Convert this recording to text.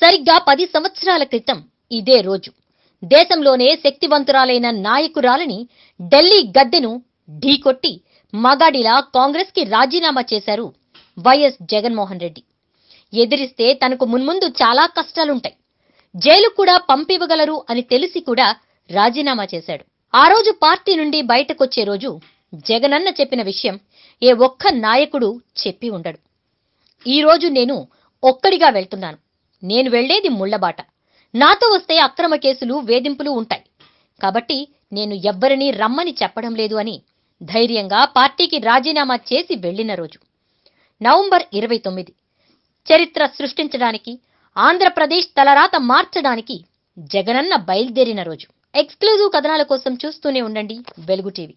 సరిగ్గా పది సంవత్సరాల క్రితం ఇదే రోజు దేశంలోనే శక్తివంతురాలైన నాయకురాలని ఢిల్లీ గద్దెను ఢీకొట్టి మగాడిలా కాంగ్రెస్కి రాజీనామా చేశారు వైఎస్ జగన్మోహన్ రెడ్డి ఎదిరిస్తే తనకు మున్ముందు చాలా కష్టాలుంటాయి జైలు కూడా పంపివ్వగలరు అని తెలిసి కూడా రాజీనామా చేశాడు ఆ రోజు పార్టీ నుండి బయటకొచ్చే రోజు జగనన్న చెప్పిన విషయం ఏ ఒక్క నాయకుడు చెప్పి ఉండడు ఈరోజు నేను ఒక్కడిగా వెళ్తున్నాను నేను వెళ్లేది ముళ్లబాట నాతో వస్తే అక్రమ కేసులు వేధింపులు ఉంటాయి కాబట్టి నేను ఎవ్వరినీ రమ్మని చెప్పడం లేదు అని ధైర్యంగా పార్టీకి రాజీనామా చేసి వెళ్లిన రోజు నవంబర్ ఇరవై తొమ్మిది చరిత్ర సృష్టించడానికి ఆంధ్రప్రదేశ్ తలరాత మార్చడానికి జగనన్న బయలుదేరిన రోజు ఎక్స్క్లూజివ్ కథనాల కోసం చూస్తూనే ఉండండి వెలుగు టీవీ